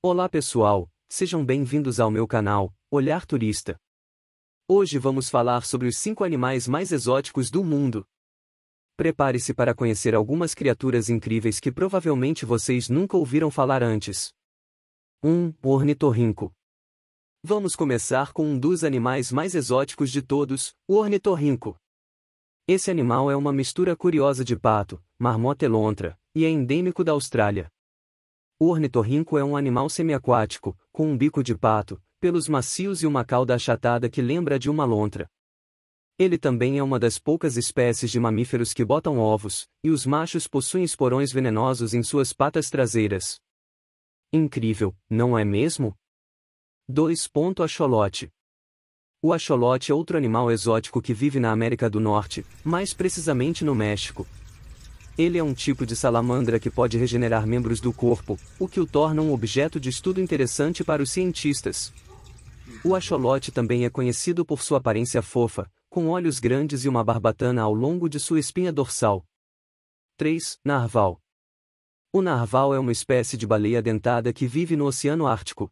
Olá pessoal, sejam bem-vindos ao meu canal, Olhar Turista. Hoje vamos falar sobre os 5 animais mais exóticos do mundo. Prepare-se para conhecer algumas criaturas incríveis que provavelmente vocês nunca ouviram falar antes. 1. Um, ornitorrinco. Vamos começar com um dos animais mais exóticos de todos, o ornitorrinco. Esse animal é uma mistura curiosa de pato, marmota e lontra, e é endêmico da Austrália. O ornitorrinco é um animal semiaquático, com um bico de pato, pelos macios e uma cauda achatada que lembra de uma lontra. Ele também é uma das poucas espécies de mamíferos que botam ovos, e os machos possuem esporões venenosos em suas patas traseiras. Incrível, não é mesmo? 2. Acholote O acholote é outro animal exótico que vive na América do Norte, mais precisamente no México, ele é um tipo de salamandra que pode regenerar membros do corpo, o que o torna um objeto de estudo interessante para os cientistas. O axolote também é conhecido por sua aparência fofa, com olhos grandes e uma barbatana ao longo de sua espinha dorsal. 3. Narval. O narval é uma espécie de baleia dentada que vive no Oceano Ártico.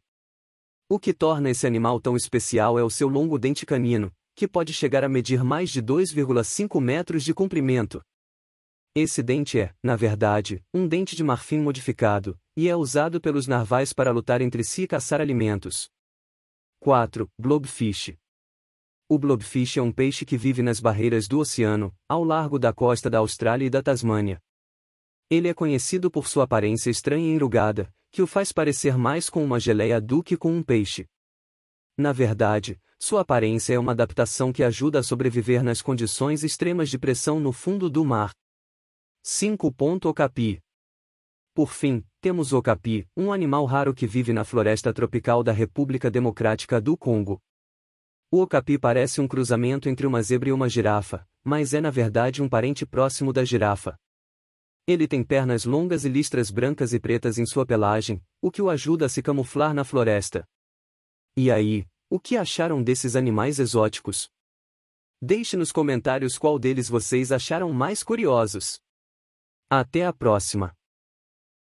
O que torna esse animal tão especial é o seu longo dente canino, que pode chegar a medir mais de 2,5 metros de comprimento. Esse dente é, na verdade, um dente de marfim modificado, e é usado pelos narvais para lutar entre si e caçar alimentos. 4. Blobfish. O blobfish é um peixe que vive nas barreiras do oceano, ao largo da costa da Austrália e da Tasmânia. Ele é conhecido por sua aparência estranha e enrugada, que o faz parecer mais com uma geleia do que com um peixe. Na verdade, sua aparência é uma adaptação que ajuda a sobreviver nas condições extremas de pressão no fundo do mar. 5. Okapi. Por fim, temos o okapi, um animal raro que vive na floresta tropical da República Democrática do Congo. O okapi parece um cruzamento entre uma zebra e uma girafa, mas é na verdade um parente próximo da girafa. Ele tem pernas longas e listras brancas e pretas em sua pelagem, o que o ajuda a se camuflar na floresta. E aí, o que acharam desses animais exóticos? Deixe nos comentários qual deles vocês acharam mais curiosos. Até a próxima!